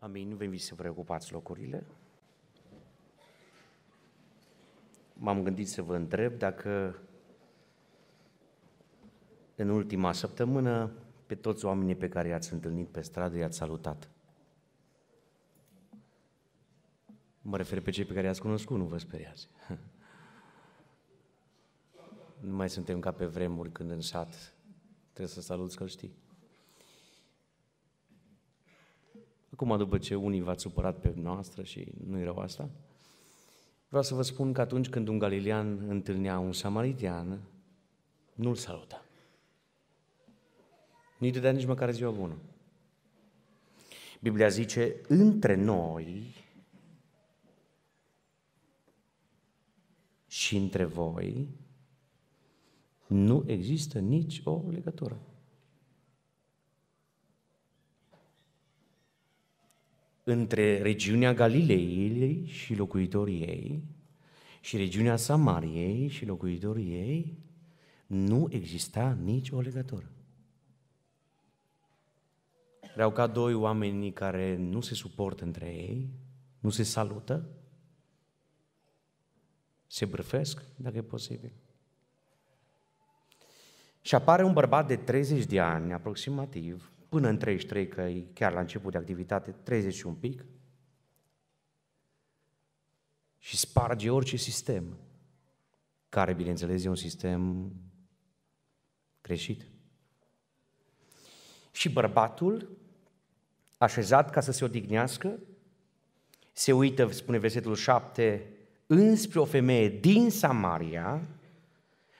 Amin, vă invit să vă reocupați locurile. M-am gândit să vă întreb dacă în ultima săptămână pe toți oamenii pe care i-ați întâlnit pe stradă i-ați salutat. Mă refer pe cei pe care i-ați cunoscut, nu vă speriați. Nu mai suntem ca pe vremuri când în sat trebuie să saluți că știi. Acum, după ce unii v-ați supărat pe noastră și nu-i rău asta, vreau să vă spun că atunci când un galilean întâlnea un samaritian, nu-l saluta. Nu-i dădea nici măcar ziua bună. Biblia zice, între noi și între voi nu există nici o legătură. între regiunea Galilei și locuitorii ei și regiunea Samariei și locuitorii ei nu exista nici o legătură. Erau ca doi oameni care nu se suportă între ei, nu se salută, se brăfesc, dacă e posibil. Și apare un bărbat de 30 de ani, aproximativ, până în 33, că e chiar la început de activitate, 30 și un pic, și sparge orice sistem, care, bineînțeles, e un sistem greșit. Și bărbatul, așezat ca să se odihnească, se uită, spune versetul 7, înspre o femeie din Samaria,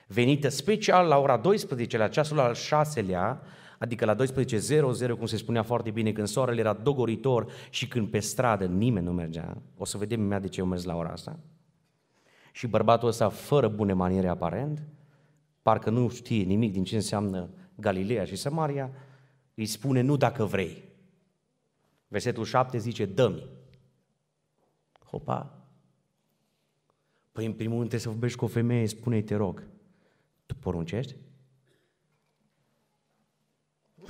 venită special la ora 12, la ceasul al șaselea, adică la 12.00, cum se spunea foarte bine, când soarele era dogoritor și când pe stradă nimeni nu mergea. O să vedem imediat de ce eu mers la ora asta. Și bărbatul ăsta, fără bune maniere aparent, parcă nu știe nimic din ce înseamnă Galileea și Samaria, îi spune nu dacă vrei. Versetul 7 zice, dă-mi. Hopa. Păi în primul rând trebuie să vorbești cu o femeie, spune-i te rog. Tu poruncești?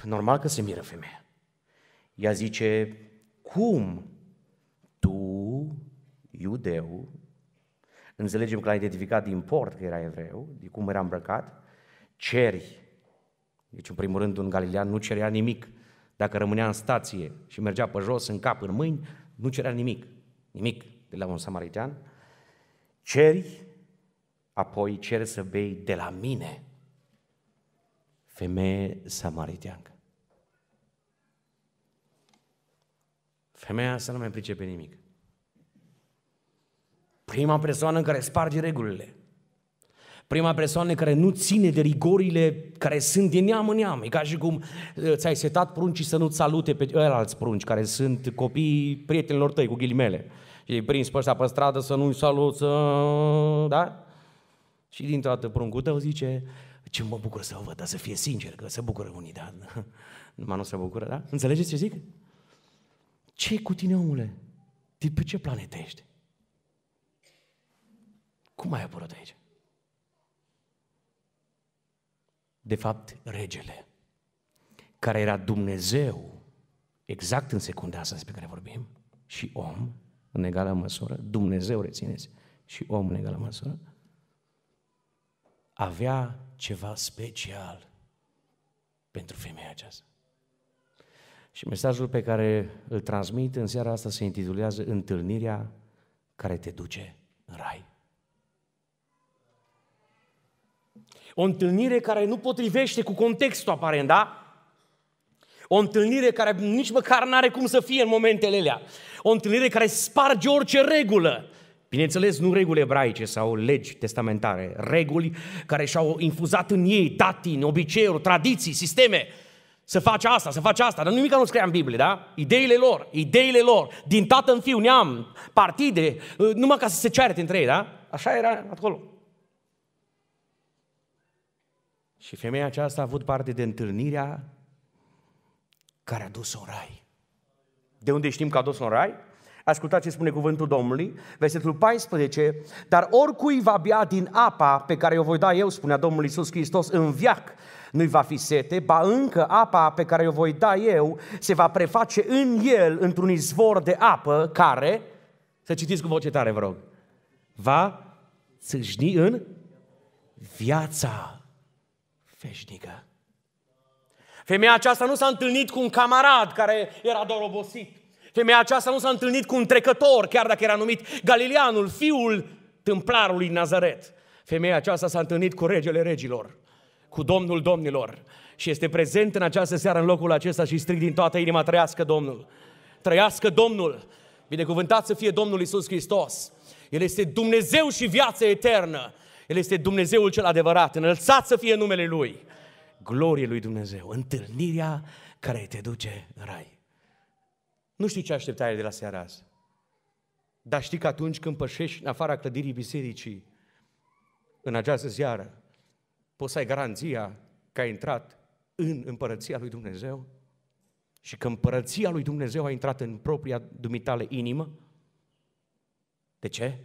normal că se miră femeia. Ea zice, cum tu, iudeu, înțelegem că l-a identificat din port că era evreu, de cum era îmbrăcat, ceri. Deci, în primul rând, un galilean nu cerea nimic. Dacă rămânea în stație și mergea pe jos, în cap, în mâini, nu cerea nimic. Nimic de la un samaritean. Ceri, apoi ceri să bei de la mine femeie samariteancă. Femeia asta nu mai pricepe nimic. Prima persoană care sparge regulile. Prima persoană care nu ține de rigorile care sunt din neam în neam. E ca și cum uh, ți-ai setat pruncii să nu salute pe alți prunci care sunt copiii prietenilor tăi cu ghilimele. Și îi prins pe ăștia pe stradă să nu-i salut, să... Da? Și din toată pruncul tău zice, ce mă bucur să o văd, dar să fie sincer, că se bucură unii, dar numai nu se bucură, da? Înțelegeți ce zic? ce cu tine, omule? De pe ce planetă ești? Cum ai apărut aici? De fapt, regele, care era Dumnezeu, exact în secunda asta despre care vorbim, și om, în egală măsură, Dumnezeu, rețineți, și om în egală măsură, avea ceva special pentru femeia aceasta. Și mesajul pe care îl transmit în seara asta se intitulează Întâlnirea care te duce în rai. O întâlnire care nu potrivește cu contextul aparent, da? O întâlnire care nici măcar n-are cum să fie în momentele alea. O întâlnire care sparge orice regulă. Bineînțeles, nu reguli ebraice sau legi testamentare, reguli care și-au infuzat în ei datini, obiceiuri, tradiții, sisteme. Să faci asta, să faci asta, dar nimic nu scrie în Biblie, da? Ideile lor, ideile lor, din tată în fiu, neam, partide, uh, numai ca să se ceare între ei, da? Așa era acolo. Și femeia aceasta a avut parte de întâlnirea care a dus-o în rai. De unde știm că a dus-o în rai? Ascultați ce spune cuvântul Domnului, versetul 14. Dar oricui va bea din apa pe care o voi da eu, spunea Domnul Iisus Hristos, în viac, nu-i va fi sete, ba încă apa pe care o voi da eu se va preface în el într-un izvor de apă care, să citiți cu voce tare, vă rog, va țâșni în viața veșnică. Femeia aceasta nu s-a întâlnit cu un camarad care era doar obosit. Femeia aceasta nu s-a întâlnit cu un trecător, chiar dacă era numit Galileanul, fiul templarului Nazaret. Femeia aceasta s-a întâlnit cu regele regilor, cu domnul domnilor și este prezent în această seară în locul acesta și strig din toată inima, trăiască Domnul! Trăiască Domnul! Binecuvântat să fie Domnul Isus Hristos! El este Dumnezeu și viața eternă! El este Dumnezeul cel adevărat, înălțat să fie numele Lui! Glorie Lui Dumnezeu, întâlnirea care te duce în rai! Nu știu ce așteptare de la seara asta. Dar știi că atunci când pășești în afara clădirii bisericii, în această seară, poți să ai garanția că ai intrat în împărăția lui Dumnezeu și că împărăția lui Dumnezeu a intrat în propria dumitale inimă? De ce?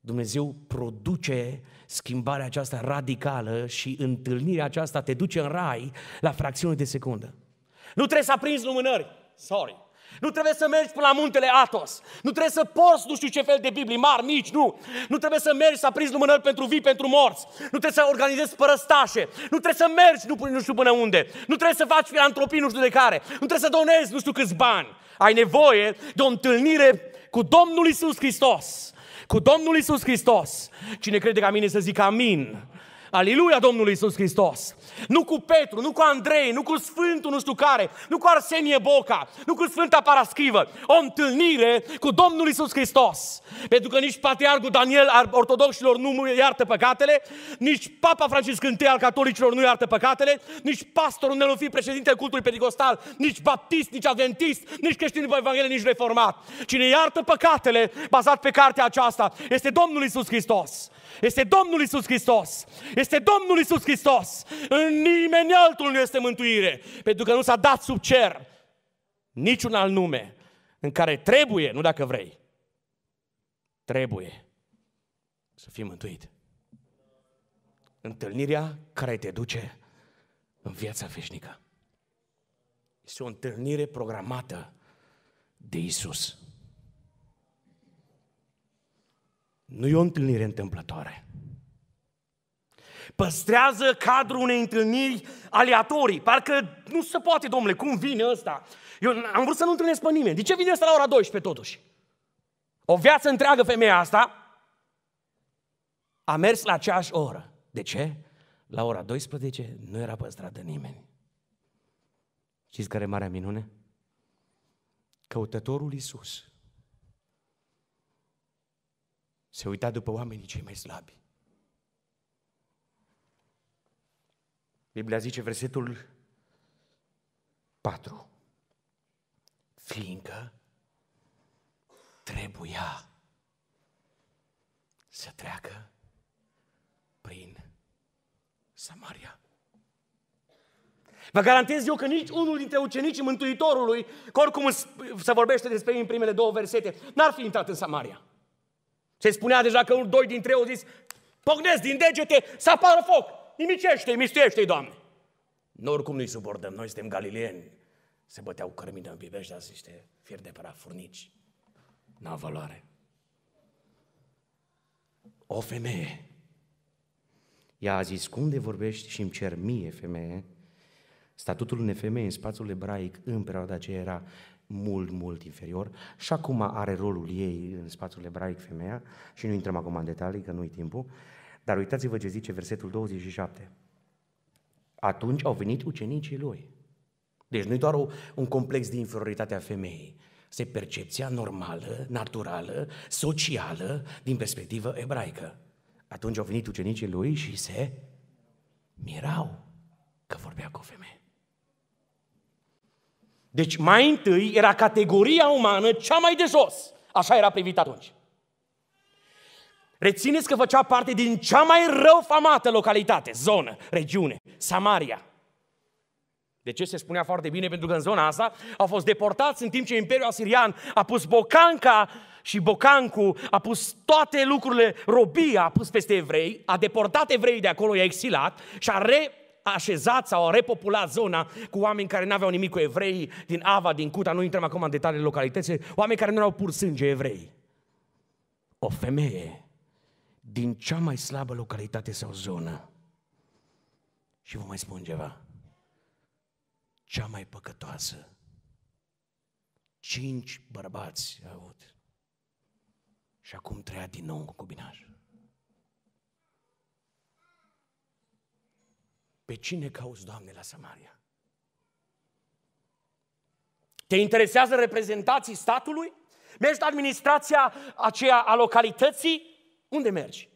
Dumnezeu produce schimbarea aceasta radicală și întâlnirea aceasta te duce în rai la fracțiune de secundă. Nu trebuie să aprinzi lumânări. Sorry. Nu trebuie să mergi până la muntele Atos. Nu trebuie să porți nu știu ce fel de Biblii, mari, mici, nu. Nu trebuie să mergi să aprinzi lumânări pentru vii, pentru morți. Nu trebuie să organizezi părăstașe. Nu trebuie să mergi nu, nu știu până unde. Nu trebuie să faci filantropii nu știu de care. Nu trebuie să donezi nu știu câți bani. Ai nevoie de o întâlnire cu Domnul Isus Hristos. Cu Domnul Isus Hristos. Cine crede ca mine să zică amin. Aleluia Domnului Isus Hristos! Nu cu Petru, nu cu Andrei, nu cu Sfântul nu știu care, nu cu Arsenie Boca, nu cu Sfânta Parascrivă. O întâlnire cu Domnul Isus Hristos. Pentru că nici patriarhul Daniel al ortodoxilor nu iartă păcatele, nici Papa Francisc I al catolicilor nu iartă păcatele, nici pastorul președinte președintele cultului pentecostal, nici baptist, nici adventist, nici creștin după Evanghelie, nici reformat. Cine iartă păcatele bazat pe cartea aceasta este Domnul Isus Hristos. Este Domnul Isus Hristos. Este Domnul Isus Hristos. În nimeni altul nu este mântuire. Pentru că nu s-a dat sub cer niciun alt nume în care trebuie, nu dacă vrei, trebuie să fii mântuit. Întâlnirea care te duce în viața veșnică. Este o întâlnire programată de Isus. Nu e o întâlnire întâmplătoare. Păstrează cadrul unei întâlniri aleatorii. Parcă nu se poate, domnule, cum vine ăsta? Eu am vrut să nu întâlnesc pe nimeni. De ce vine ăsta la ora 12 totuși? O viață întreagă femeia asta a mers la aceeași oră. De ce? La ora 12 nu era păstrată nimeni. Știți care e marea minune? Căutătorul Iisus se uita după oamenii cei mai slabi. Biblia zice versetul 4. Fiindcă trebuia să treacă prin Samaria. Vă garantez eu că nici unul dintre ucenicii Mântuitorului, că oricum se vorbește despre ei în primele două versete, n-ar fi intrat în Samaria. Se spunea deja că unul doi din trei au zis, pocnesc din degete, să apară foc, nimicește mistuiește Doamne. Noi oricum nu-i subordăm, noi suntem galileeni. Se băteau cărmină în pibești, dar niște fier de praf, furnici. N-a valoare. O femeie. Ea a zis, cum de vorbești și îmi cer mie, femeie? Statutul unei femei în spațiul ebraic în perioada aceea era mult, mult inferior și acum are rolul ei în spațiul ebraic femeia și nu intrăm acum în detalii, că nu-i timpul, dar uitați-vă ce zice versetul 27. Atunci au venit ucenicii lui. Deci nu e doar o, un complex de inferioritate a femeii, este percepția normală, naturală, socială, din perspectivă ebraică. Atunci au venit ucenicii lui și se mirau că vorbea cu o femeie. Deci mai întâi era categoria umană cea mai de jos. Așa era privit atunci. Rețineți că făcea parte din cea mai rău famată localitate, zonă, regiune, Samaria. De ce se spunea foarte bine? Pentru că în zona asta au fost deportați în timp ce Imperiul Asirian a pus bocanca și bocancu, a pus toate lucrurile, robia a pus peste evrei, a deportat evrei de acolo, i-a exilat și a re a așezat sau a repopulat zona cu oameni care n-aveau nimic cu evrei din Ava, din Cuta, nu intrăm acum în detalii localității, oameni care nu erau pur sânge evrei. O femeie din cea mai slabă localitate sau zonă. Și vă mai spun ceva. Cea mai păcătoasă. Cinci bărbați au avut. Și acum trăia din nou cu cubinaj. Pe cine cauți, Doamne, la Samaria? Te interesează reprezentații statului? Mergi la administrația aceea a localității? Unde mergi?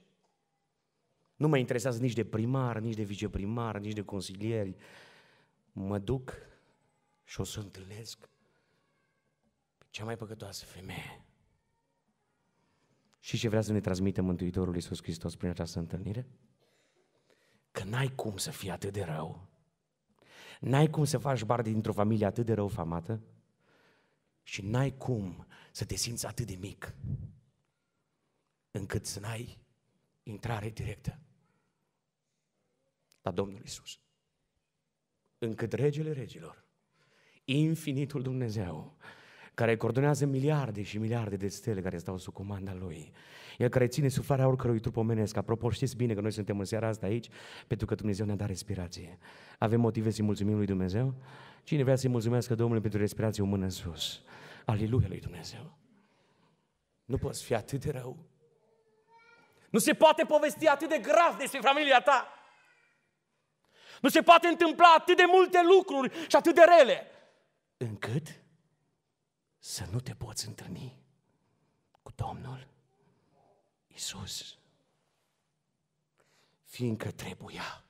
Nu mă interesează nici de primar, nici de viceprimar, nici de consilieri. Mă duc și o să întâlnesc pe cea mai păcătoasă femeie. Și ce vrea să ne transmită Mântuitorul Iisus Hristos prin această întâlnire? că n-ai cum să fii atât de rău, n-ai cum să faci bar dintr-o familie atât de rău famată și n-ai cum să te simți atât de mic încât să n-ai intrare directă la Domnul Isus. Încât regele regilor, infinitul Dumnezeu, care coordonează miliarde și miliarde de stele care stau sub comanda Lui. El care ține suflarea oricărui trup omenesc. Apropo, știți bine că noi suntem în seara asta aici pentru că Dumnezeu ne-a dat respirație. Avem motive să-i mulțumim lui Dumnezeu? Cine vrea să-i mulțumească Domnului pentru respirație, o mână în sus. Aleluia lui Dumnezeu! Nu poți fi atât de rău. Nu se poate povesti atât de grav despre familia ta. Nu se poate întâmpla atât de multe lucruri și atât de rele, încât să nu te poți întâlni cu Domnul Isus. Fiindcă trebuia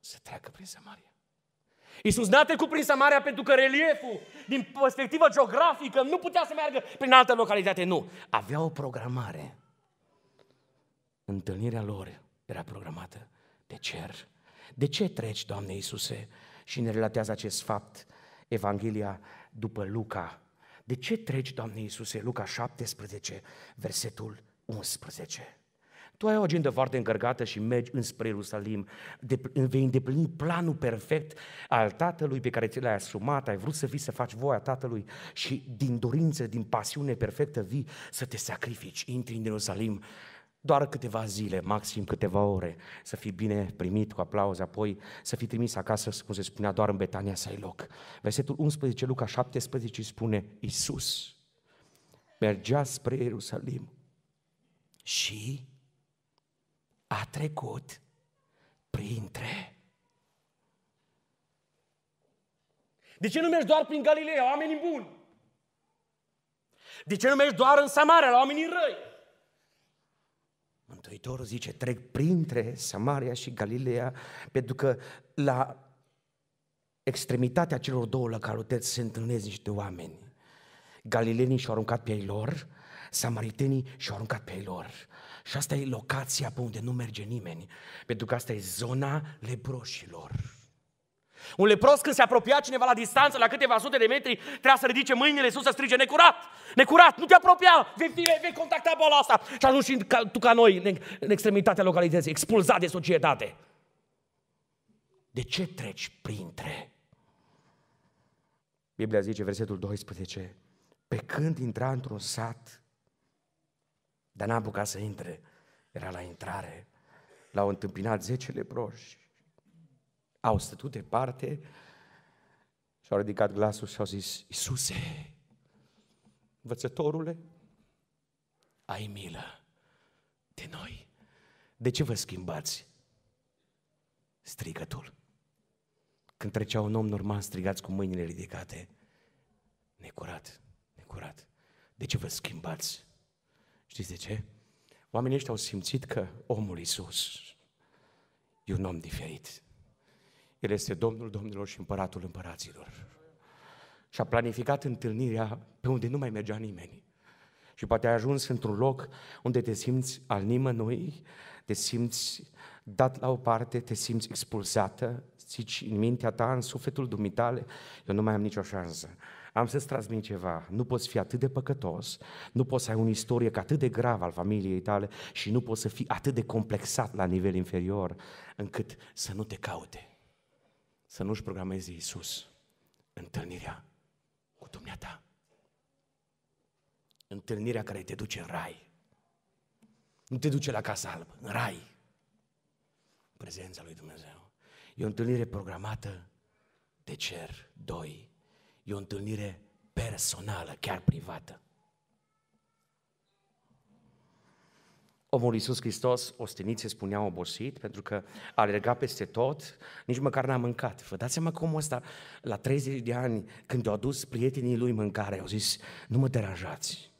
să treacă prin Samaria. Iisus n-a trecut prin Samaria pentru că relieful, din perspectivă geografică, nu putea să meargă prin altă localitate. Nu. Avea o programare. Întâlnirea lor era programată de cer. De ce treci, Doamne Iisuse? Și ne relatează acest fapt Evanghelia după Luca. De ce treci, Doamne Iisuse, Luca 17, versetul 11? Tu ai o agendă foarte încărcată și mergi înspre Ierusalim, de, vei îndeplini planul perfect al Tatălui pe care ți l-ai asumat, ai vrut să vii să faci voia Tatălui și din dorință, din pasiune perfectă vii să te sacrifici, intri în Ierusalim doar câteva zile, maxim câteva ore, să fii bine primit cu aplauze, apoi să fii trimis acasă, cum se spunea, doar în Betania să ai loc. Versetul 11, Luca 17 spune, Iisus mergea spre Ierusalim și a trecut printre De ce nu mergi doar prin Galileea, oamenii buni? De ce nu mergi doar în Samaria, la oamenii răi? Mântuitorul zice, trec printre Samaria și Galileea, pentru că la extremitatea celor două localități se întâlnesc niște oameni. Galilenii și-au aruncat pe ei lor, samaritenii și-au aruncat pe ei lor. Și asta e locația pe unde nu merge nimeni, pentru că asta e zona leproșilor. Un lepros când se apropia cineva la distanță, la câteva sute de metri, trebuia să ridice mâinile sus să strige necurat, necurat, nu te apropia, vei, vei, vei contacta boala asta. Și ajungi și ca, tu ca noi în, în extremitatea localității, expulzat de societate. De ce treci printre? Biblia zice, versetul 12, pe când intra într-un sat, dar n-a apucat să intre, era la intrare, l-au întâmpinat zece leproși au stătut departe și au ridicat glasul și au zis, Iisuse, învățătorule, ai milă de noi. De ce vă schimbați strigătul? Când trecea un om normal, strigați cu mâinile ridicate. Necurat, necurat. De ce vă schimbați? Știți de ce? Oamenii ăștia au simțit că omul Iisus e un om diferit. El este Domnul Domnilor și Împăratul Împăraților. Și a planificat întâlnirea pe unde nu mai mergea nimeni. Și poate ai ajuns într-un loc unde te simți al nimănui, te simți dat la o parte, te simți expulsată, zici în mintea ta, în sufletul dumitale, eu nu mai am nicio șansă. Am să-ți transmit ceva. Nu poți fi atât de păcătos, nu poți să ai un istorie ca atât de grav al familiei tale și nu poți să fii atât de complexat la nivel inferior încât să nu te caute să nu-și programeze Iisus întâlnirea cu dumneata. Întâlnirea care te duce în rai. Nu te duce la Casa Albă, în rai. Prezența lui Dumnezeu. E o întâlnire programată de cer, doi. E o întâlnire personală, chiar privată. Omul Iisus Hristos, ostenit, se spunea obosit, pentru că alerga peste tot, nici măcar n-a mâncat. Vă dați seama cum ăsta, la 30 de ani, când i-au adus prietenii lui mâncare, au zis, nu mă deranjați,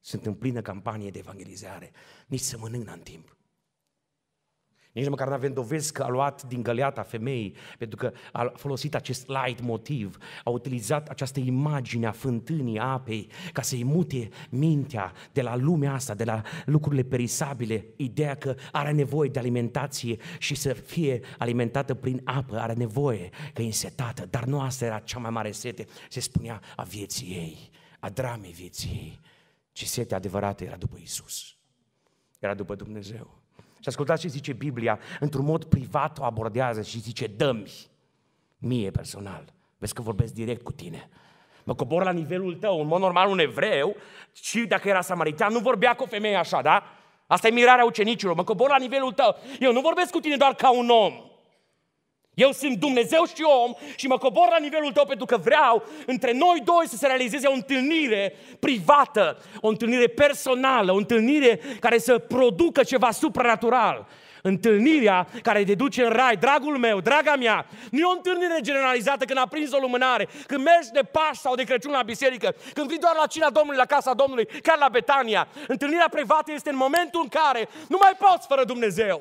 sunt în plină campanie de evangelizare, nici să mănânc n-am timp. Nici măcar nu avem dovezi că a luat din găleata femeii, pentru că a folosit acest light motiv, a utilizat această imagine a fântânii a apei ca să-i mute mintea de la lumea asta, de la lucrurile perisabile, ideea că are nevoie de alimentație și să fie alimentată prin apă, are nevoie, că e însetată, dar nu asta era cea mai mare sete, se spunea a vieții ei, a dramei vieții ei, ci sete adevărată era după Isus, era după Dumnezeu. Și ascultați ce zice Biblia, într-un mod privat o abordează și zice, dă-mi, mie personal. Vezi că vorbesc direct cu tine. Mă cobor la nivelul tău. În mod normal, un evreu, și dacă era samaritan, nu vorbea cu o femeie așa, da? Asta e mirarea ucenicilor. Mă cobor la nivelul tău. Eu nu vorbesc cu tine doar ca un om. Eu sunt Dumnezeu și om și mă cobor la nivelul tău pentru că vreau între noi doi să se realizeze o întâlnire privată, o întâlnire personală, o întâlnire care să producă ceva supranatural. Întâlnirea care te duce în rai, dragul meu, draga mea, nu e o întâlnire generalizată când aprinzi o lumânare, când mergi de Paști sau de Crăciun la biserică, când vii doar la cina Domnului, la casa Domnului, chiar la Betania. Întâlnirea privată este în momentul în care nu mai poți fără Dumnezeu.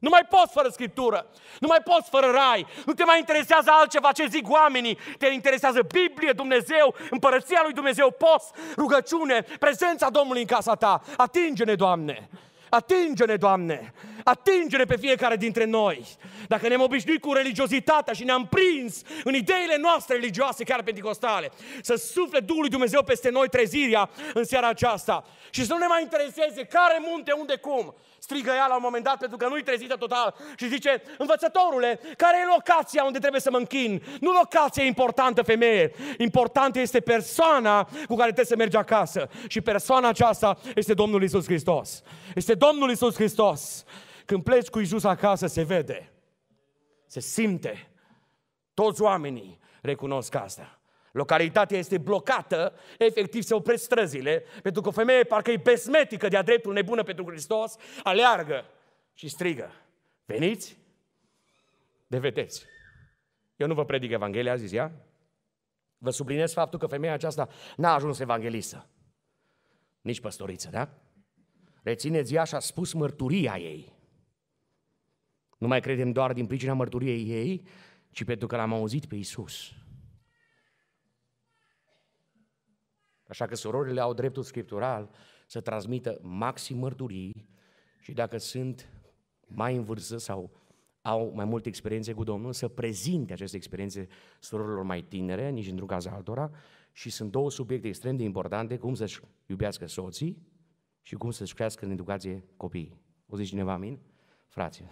Nu mai poți fără Scriptură, nu mai poți fără rai, nu te mai interesează altceva ce zic oamenii, te interesează Biblie, Dumnezeu, împărăția lui Dumnezeu, post, rugăciune, prezența Domnului în casa ta. Atinge-ne, Doamne! Atinge-ne, Doamne! Atinge-ne pe fiecare dintre noi! Dacă ne-am obișnuit cu religiozitatea și ne-am prins în ideile noastre religioase, chiar pentecostale, să sufle Duhul lui Dumnezeu peste noi trezirea în seara aceasta și să nu ne mai intereseze care munte, unde, cum, strigă ea la un moment dat pentru că nu-i trezită total și zice, învățătorule, care e locația unde trebuie să mă închin? Nu locația importantă, femeie. Importantă este persoana cu care trebuie să mergi acasă. Și persoana aceasta este Domnul Isus Hristos. Este Domnul Isus Hristos. Când pleci cu Isus acasă, se vede. Se simte. Toți oamenii recunosc asta. Localitatea este blocată, efectiv se opresc străzile, pentru că o femeie parcă e besmetică de-a dreptul nebună pentru Hristos, aleargă și strigă. Veniți, de vedeți. Eu nu vă predic Evanghelia, zis ea. Vă subliniez faptul că femeia aceasta n-a ajuns evanghelistă. Nici păstoriță, da? Rețineți ea și a spus mărturia ei. Nu mai credem doar din pricina mărturiei ei, ci pentru că l-am auzit pe Isus. Așa că surorile au dreptul scriptural să transmită maxim mărturii și dacă sunt mai în vârstă sau au mai multe experiențe cu Domnul, să prezinte aceste experiențe surorilor mai tinere, nici într-un caz altora, și sunt două subiecte extrem de importante, cum să-și iubească soții și cum să-și crească în educație copiii. O zici cineva, amin? Frații.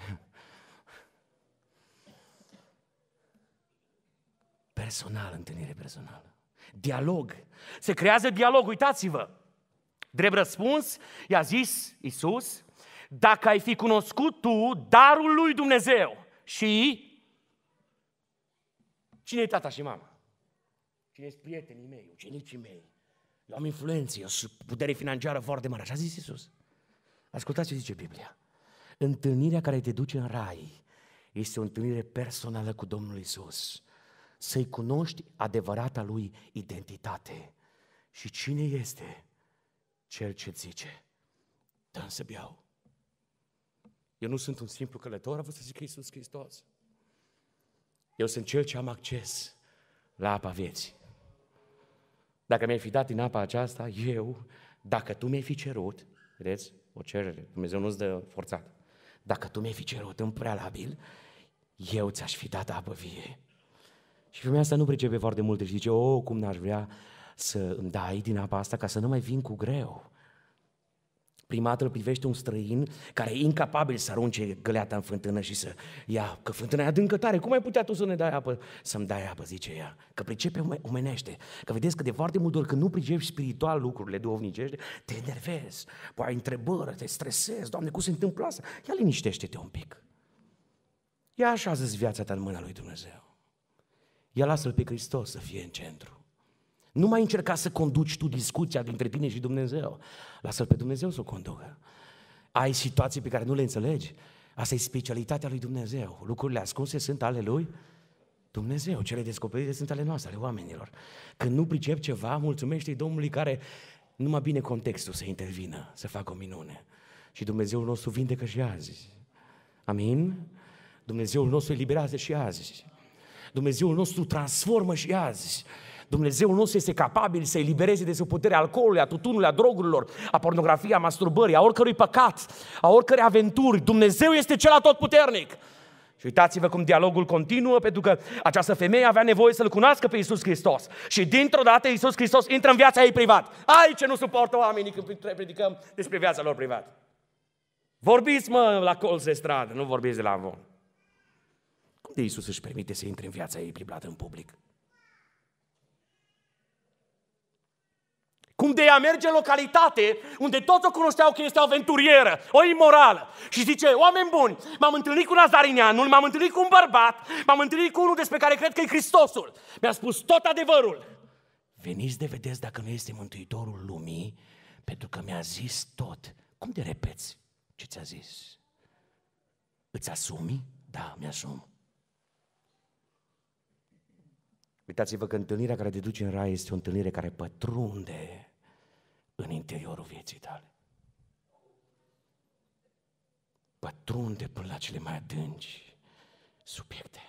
Personal, întâlnire personală. Dialog. Se creează dialog, uitați-vă. Drept răspuns, i-a zis Isus, dacă ai fi cunoscut tu darul lui Dumnezeu și cine e tata și mama? Cine sunt prietenii mei, ucenicii mei? Eu am influență, eu sunt putere financiară foarte mare. Așa a zis Isus. Ascultați ce zice Biblia. Întâlnirea care te duce în rai este o întâlnire personală cu Domnul Isus să-i cunoști adevărata lui identitate. Și cine este cel ce zice, dă să beau. Eu nu sunt un simplu călător, a vrut să zic Iisus Hristos. Eu sunt cel ce am acces la apa vieții. Dacă mi-ai fi dat din apa aceasta, eu, dacă tu mi-ai fi cerut, vedeți, o cerere, Dumnezeu nu-ți dă forțat, dacă tu mi-ai fi cerut în prealabil, eu ți-aș fi dat apă vie și femeia asta nu pricepe foarte multe și zice, o, oh, cum n-aș vrea să îmi dai din apa asta ca să nu mai vin cu greu. Prima dată îl privește un străin care e incapabil să arunce găleata în fântână și să ia, că fântâna e adâncă tare, cum ai putea tu să ne dai apă? Să-mi dai apă, zice ea, că pricepe omenește. Că vedeți că de foarte multe ori când nu pricepi spiritual lucrurile duhovnicești, te enervezi, poi ai întrebări, te stresezi, Doamne, cum se întâmplă asta? Ia liniștește-te un pic. Ia așează-ți viața ta în mâna lui Dumnezeu. Ia lasă-L pe Hristos să fie în centru. Nu mai încerca să conduci tu discuția dintre tine și Dumnezeu. Lasă-L pe Dumnezeu să o conducă. Ai situații pe care nu le înțelegi. Asta e specialitatea lui Dumnezeu. Lucrurile ascunse sunt ale lui Dumnezeu. Cele descoperite sunt ale noastre, ale oamenilor. Când nu pricep ceva, mulțumește-i Domnului care numai bine contextul să intervină, să facă o minune. Și Dumnezeul nostru vindecă și azi. Amin? Dumnezeul nostru eliberează și azi. Dumnezeul nostru transformă și azi. Dumnezeul nostru este capabil să elibereze de sub puterea alcoolului, a tutunului, a drogurilor, a pornografiei, a masturbării, a oricărui păcat, a oricărei aventuri. Dumnezeu este cel atotputernic. Și uitați-vă cum dialogul continuă, pentru că această femeie avea nevoie să-L cunoască pe Iisus Hristos. Și dintr-o dată Iisus Hristos intră în viața ei privat. Ai ce nu suportă oamenii când predicăm despre viața lor privată. Vorbiți, mă, la colț de stradă, nu vorbiți de la avon. Cum de Iisus își permite să intre în viața ei pliblată în public? Cum de ea merge în localitate unde toți o cunoșteau că este o aventurieră, o imorală. Și zice, oameni buni, m-am întâlnit cu Nazarineanul, m-am întâlnit cu un bărbat, m-am întâlnit cu unul despre care cred că e Hristosul. Mi-a spus tot adevărul. Veniți de vedeți dacă nu este Mântuitorul lumii, pentru că mi-a zis tot. Cum de repeți ce ți-a zis? Îți asumi? Da, mi-asum. Uitați-vă că întâlnirea care te duce în rai este o întâlnire care pătrunde în interiorul vieții tale. Pătrunde până la cele mai adânci subiecte.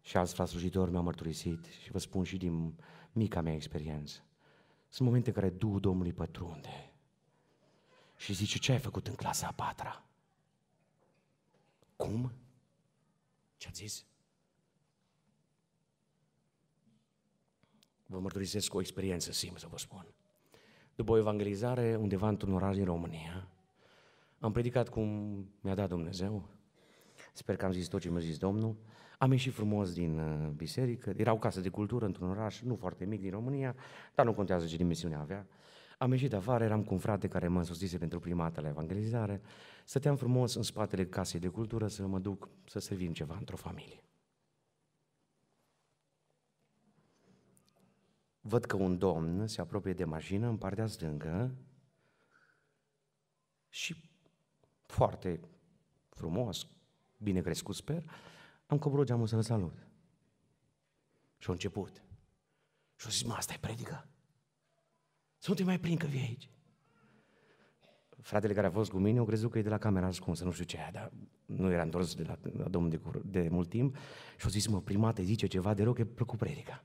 Și alți fraslujitori mi-au mărturisit și vă spun și din mica mea experiență. Sunt momente în care Duhul Domnului pătrunde și zice, ce ai făcut în clasa a patra? Cum? Ce-a zis? Vă mărturisesc o experiență, simplă să vă spun. După o evangelizare, undeva într-un oraș din România, am predicat cum mi-a dat Dumnezeu, sper că am zis tot ce mi-a zis Domnul, am ieșit frumos din uh, biserică, era o casă de cultură într-un oraș, nu foarte mic din România, dar nu contează ce dimensiune avea. Am ieșit afară, eram cu un frate care mă însoțise pentru prima dată la evangelizare, stăteam frumos în spatele casei de cultură să mă duc să servim ceva într-o familie. Văd că un domn se apropie de mașină în partea stângă și foarte frumos, bine crescut, sper, am coborât geamul să-l salut. Și-a început. Și-a zis, mă, asta e predică? Să nu te mai prind că vii aici. Fratele care a fost cu mine, au crezut că e de la camera ascunsă, nu știu ce aia, dar nu era întors de la, la domnul de, de mult timp și a zis, mă, primate zice ceva de rău, că e plăcut predica.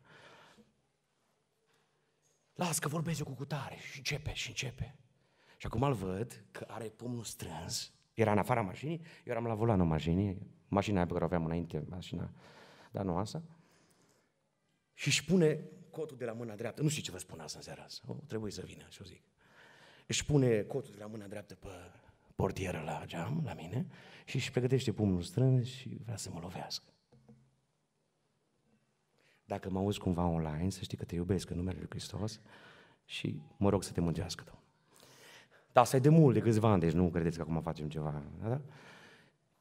Las că vorbesc eu cu cutare și începe și începe. Și acum îl văd că are pumnul strâns. Era în afara mașinii, eu eram la volanul mașinii, mașina pe care o aveam înainte, mașina danoasă. Și își pune cotul de la mâna dreaptă. Nu știu ce vă spun asta în seara asta. O, trebuie să vină și o zic. Își pune cotul de la mâna dreaptă pe portieră la geam, la mine, și își pregătește pumnul strâns și vrea să mă lovească. Dacă mă auzi cumva online, să știi că te iubesc în numele Lui Hristos și mă rog să te mângească Domnul. Dar asta e de mult, de câțiva ani, deci nu credeți că acum facem ceva. Da?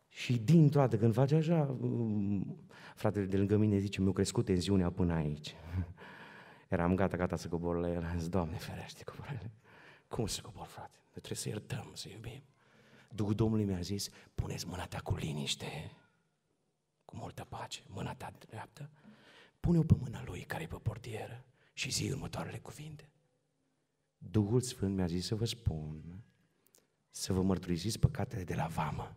Și din toate, când face așa, mm, fratele de lângă mine zice, mi-a crescut tensiunea până aici. Eram gata, gata să cobor la el. Am zis, Doamne ferește, el. Cum să cobor, frate? Noi trebuie să iertăm, să iubim. Duhul Domnului mi-a zis, puneți mâna ta cu liniște, cu multă pace, mâna ta dreaptă, Pune-o pe mâna lui care e pe portieră și zi următoarele cuvinte. Duhul Sfânt mi-a zis să vă spun să vă mărturisiți păcatele de la vamă.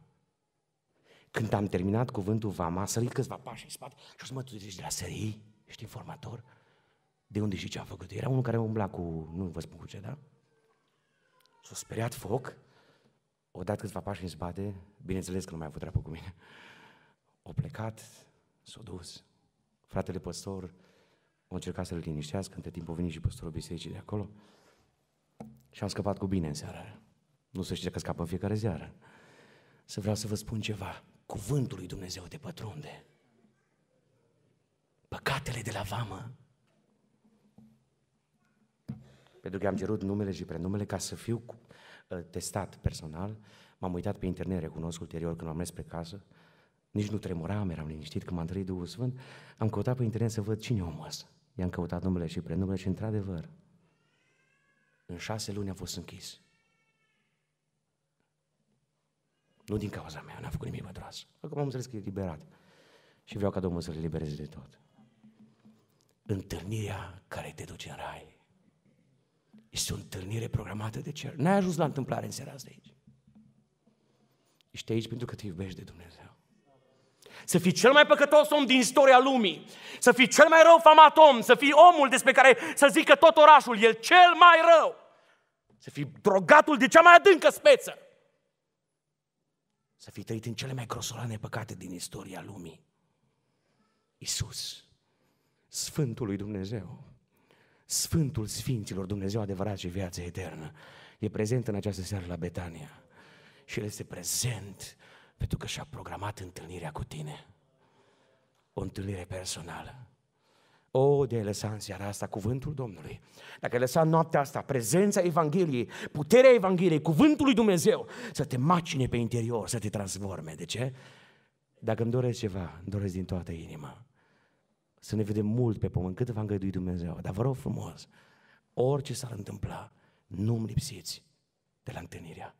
Când am terminat cuvântul vama, a sărit câțiva pași în spate și o să mă de la sării, ești informator? De unde și ce a făcut? Era unul care umbla cu, nu vă spun cu ce, da? S-a speriat foc, o dat câțiva pași în spate, bineînțeles că nu mai a avut treabă cu mine. O plecat, s-a dus, Fratele păstor o încerca să-l liniștească, între timp a venit și păstorul bisericii de acolo și am scăpat cu bine în seara. Nu să știe că scapă în fiecare seară. Să vreau să vă spun ceva. Cuvântul lui Dumnezeu te pătrunde. Păcatele de la vamă. Pentru că am cerut numele și prenumele ca să fiu uh, testat personal, m-am uitat pe internet, recunosc ulterior când am mers pe casă, nici nu tremuram, eram liniștit când m am întâlnit Duhul Sfânt. Am căutat pe internet să văd cine omul ăsta. I-am căutat numele și prenumele și într-adevăr, în șase luni a fost închis. Nu din cauza mea, n-a făcut nimic mătras. Acum am înțeles că e liberat. Și vreau ca Domnul să l libereze de tot. Întâlnirea care te duce în rai este o întâlnire programată de cer. N-ai ajuns la întâmplare în seara asta aici. Ești aici pentru că te iubești de Dumnezeu. Să fii cel mai păcătos om din istoria lumii. Să fii cel mai rău famat om. Să fii omul despre care să zică tot orașul. El cel mai rău. Să fii drogatul de cea mai adâncă speță. Să fii trăit în cele mai grosolane păcate din istoria lumii. Isus, Sfântul lui Dumnezeu, Sfântul Sfinților, Dumnezeu adevărat și viața eternă, e prezent în această seară la Betania. Și El este prezent pentru că și-a programat întâlnirea cu tine. O întâlnire personală. O, de lăsa în seara asta cuvântul Domnului. Dacă lăsa noaptea asta prezența Evangheliei, puterea Evangheliei, cuvântul lui Dumnezeu, să te macine pe interior, să te transforme. De ce? Dacă îmi doresc ceva, îmi doresc din toată inima. Să ne vedem mult pe pământ, cât va îngădui Dumnezeu. Dar vă rog frumos, orice s-ar întâmpla, nu-mi lipsiți de la întâlnirea